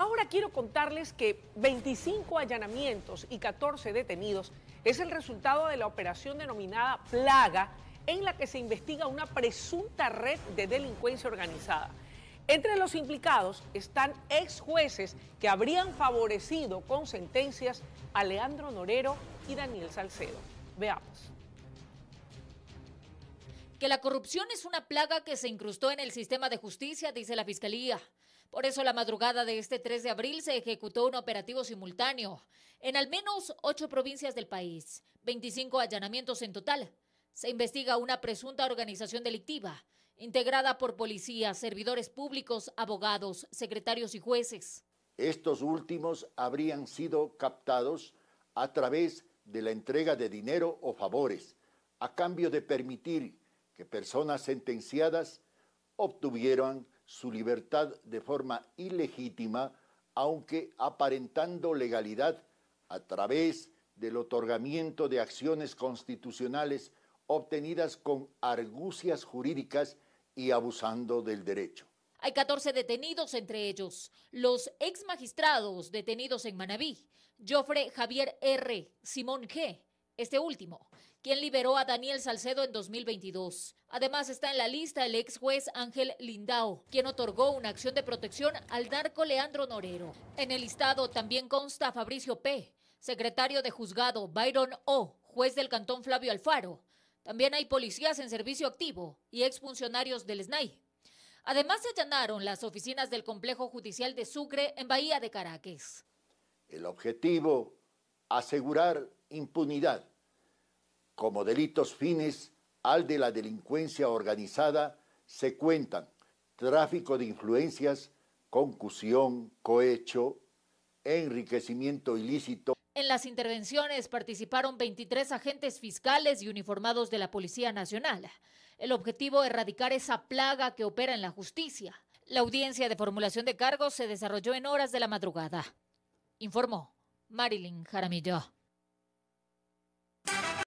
Ahora quiero contarles que 25 allanamientos y 14 detenidos es el resultado de la operación denominada Plaga, en la que se investiga una presunta red de delincuencia organizada. Entre los implicados están ex jueces que habrían favorecido con sentencias a Leandro Norero y Daniel Salcedo. Veamos que la corrupción es una plaga que se incrustó en el sistema de justicia, dice la Fiscalía. Por eso la madrugada de este 3 de abril se ejecutó un operativo simultáneo en al menos ocho provincias del país, 25 allanamientos en total. Se investiga una presunta organización delictiva integrada por policías, servidores públicos, abogados, secretarios y jueces. Estos últimos habrían sido captados a través de la entrega de dinero o favores, a cambio de permitir que personas sentenciadas obtuvieran su libertad de forma ilegítima, aunque aparentando legalidad a través del otorgamiento de acciones constitucionales obtenidas con argucias jurídicas y abusando del derecho. Hay 14 detenidos, entre ellos los ex magistrados detenidos en Manabí, Jofre Javier R., Simón G., este último, quien liberó a Daniel Salcedo en 2022. Además está en la lista el ex juez Ángel Lindao, quien otorgó una acción de protección al narco Leandro Norero. En el listado también consta Fabricio P., secretario de juzgado, Byron O., juez del cantón Flavio Alfaro. También hay policías en servicio activo y exfuncionarios del SNAI. Además, se allanaron las oficinas del Complejo Judicial de Sucre en Bahía de Caracas. El objetivo, asegurar impunidad como delitos fines al de la delincuencia organizada se cuentan tráfico de influencias, concusión, cohecho, enriquecimiento ilícito. En las intervenciones participaron 23 agentes fiscales y uniformados de la Policía Nacional. El objetivo, erradicar esa plaga que opera en la justicia. La audiencia de formulación de cargos se desarrolló en horas de la madrugada. Informó Marilyn Jaramillo.